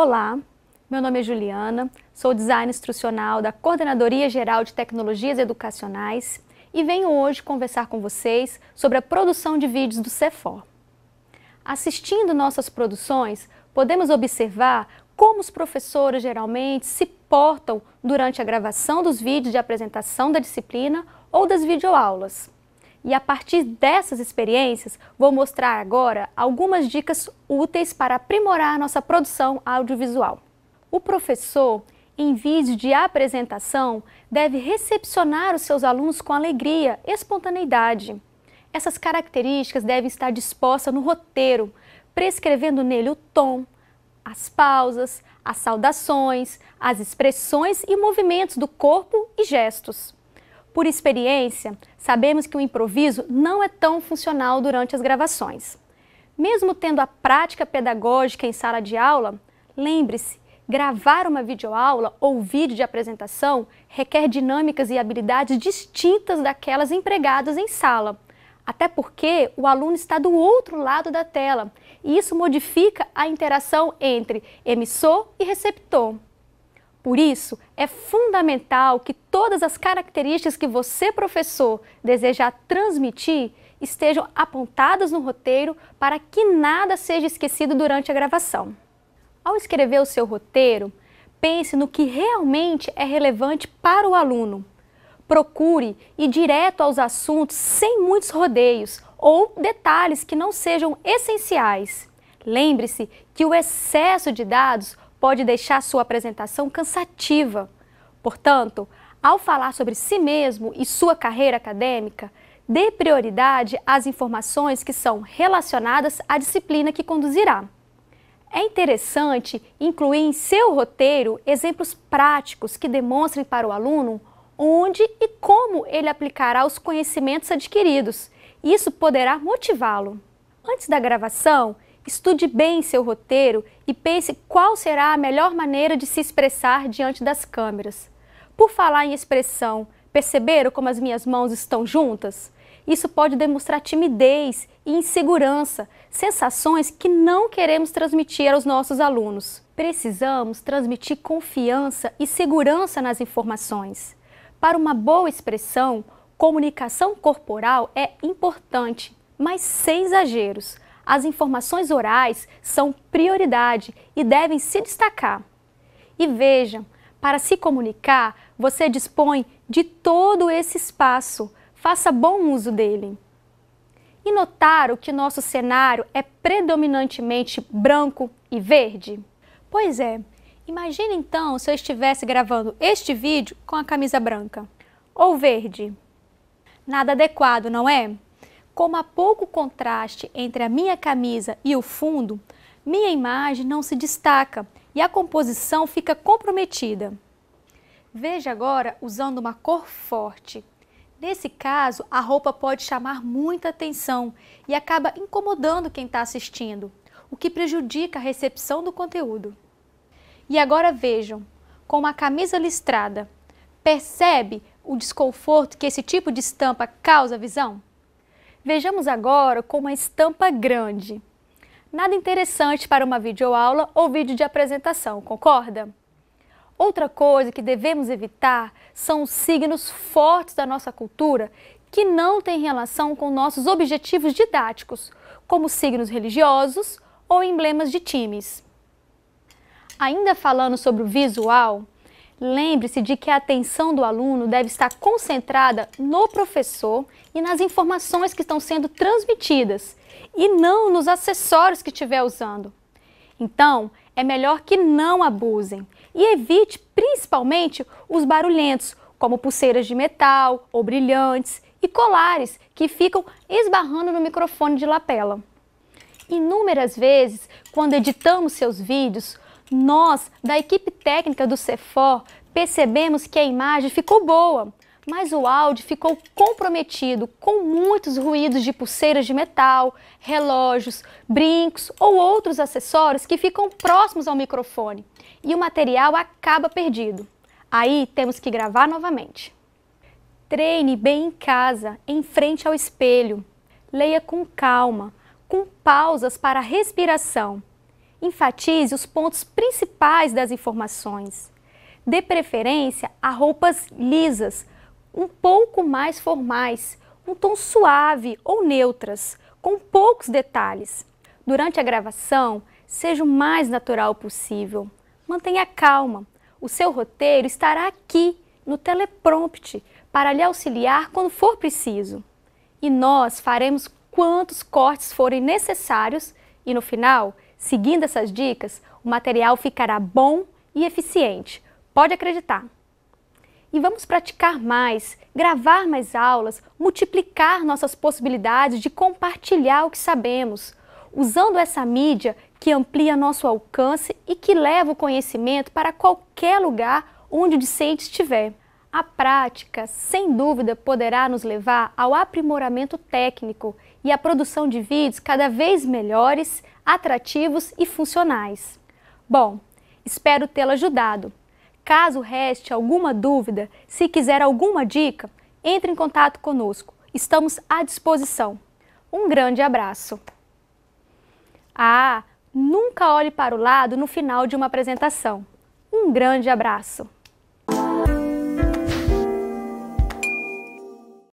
Olá, meu nome é Juliana, sou design instrucional da Coordenadoria Geral de Tecnologias Educacionais e venho hoje conversar com vocês sobre a produção de vídeos do Cefor. Assistindo nossas produções, podemos observar como os professores geralmente se portam durante a gravação dos vídeos de apresentação da disciplina ou das videoaulas. E a partir dessas experiências, vou mostrar agora algumas dicas úteis para aprimorar nossa produção audiovisual. O professor, em vídeo de apresentação, deve recepcionar os seus alunos com alegria, espontaneidade. Essas características devem estar dispostas no roteiro, prescrevendo nele o tom, as pausas, as saudações, as expressões e movimentos do corpo e gestos. Por experiência, sabemos que o improviso não é tão funcional durante as gravações. Mesmo tendo a prática pedagógica em sala de aula, lembre-se, gravar uma videoaula ou vídeo de apresentação requer dinâmicas e habilidades distintas daquelas empregadas em sala. Até porque o aluno está do outro lado da tela e isso modifica a interação entre emissor e receptor. Por isso, é fundamental que todas as características que você, professor, desejar transmitir estejam apontadas no roteiro para que nada seja esquecido durante a gravação. Ao escrever o seu roteiro, pense no que realmente é relevante para o aluno. Procure ir direto aos assuntos sem muitos rodeios ou detalhes que não sejam essenciais. Lembre-se que o excesso de dados pode deixar sua apresentação cansativa. Portanto, ao falar sobre si mesmo e sua carreira acadêmica, dê prioridade às informações que são relacionadas à disciplina que conduzirá. É interessante incluir em seu roteiro exemplos práticos que demonstrem para o aluno onde e como ele aplicará os conhecimentos adquiridos. Isso poderá motivá-lo. Antes da gravação, Estude bem seu roteiro e pense qual será a melhor maneira de se expressar diante das câmeras. Por falar em expressão, perceberam como as minhas mãos estão juntas? Isso pode demonstrar timidez e insegurança, sensações que não queremos transmitir aos nossos alunos. Precisamos transmitir confiança e segurança nas informações. Para uma boa expressão, comunicação corporal é importante, mas sem exageros as informações orais são prioridade e devem se destacar. E vejam, para se comunicar, você dispõe de todo esse espaço. Faça bom uso dele. E notaram que nosso cenário é predominantemente branco e verde? Pois é. Imagine então se eu estivesse gravando este vídeo com a camisa branca ou verde. Nada adequado, não é? Como há pouco contraste entre a minha camisa e o fundo, minha imagem não se destaca e a composição fica comprometida. Veja agora usando uma cor forte. Nesse caso, a roupa pode chamar muita atenção e acaba incomodando quem está assistindo, o que prejudica a recepção do conteúdo. E agora vejam, com uma camisa listrada, percebe o desconforto que esse tipo de estampa causa à visão? Vejamos agora com uma estampa é grande. Nada interessante para uma videoaula ou vídeo de apresentação, concorda? Outra coisa que devemos evitar são os signos fortes da nossa cultura que não têm relação com nossos objetivos didáticos, como signos religiosos ou emblemas de times. Ainda falando sobre o visual, Lembre-se de que a atenção do aluno deve estar concentrada no professor e nas informações que estão sendo transmitidas, e não nos acessórios que estiver usando. Então, é melhor que não abusem e evite principalmente os barulhentos, como pulseiras de metal ou brilhantes e colares que ficam esbarrando no microfone de lapela. Inúmeras vezes, quando editamos seus vídeos, nós, da equipe técnica do CEFOR, percebemos que a imagem ficou boa, mas o áudio ficou comprometido com muitos ruídos de pulseiras de metal, relógios, brincos ou outros acessórios que ficam próximos ao microfone e o material acaba perdido. Aí temos que gravar novamente. Treine bem em casa, em frente ao espelho. Leia com calma, com pausas para a respiração. Enfatize os pontos principais das informações. Dê preferência a roupas lisas, um pouco mais formais, um tom suave ou neutras, com poucos detalhes. Durante a gravação, seja o mais natural possível. Mantenha calma. O seu roteiro estará aqui, no teleprompte, para lhe auxiliar quando for preciso. E nós faremos quantos cortes forem necessários e, no final, Seguindo essas dicas, o material ficará bom e eficiente. Pode acreditar! E vamos praticar mais, gravar mais aulas, multiplicar nossas possibilidades de compartilhar o que sabemos, usando essa mídia que amplia nosso alcance e que leva o conhecimento para qualquer lugar onde o discente estiver. A prática, sem dúvida, poderá nos levar ao aprimoramento técnico e à produção de vídeos cada vez melhores, atrativos e funcionais. Bom, espero tê lo ajudado. Caso reste alguma dúvida, se quiser alguma dica, entre em contato conosco. Estamos à disposição. Um grande abraço. Ah, nunca olhe para o lado no final de uma apresentação. Um grande abraço.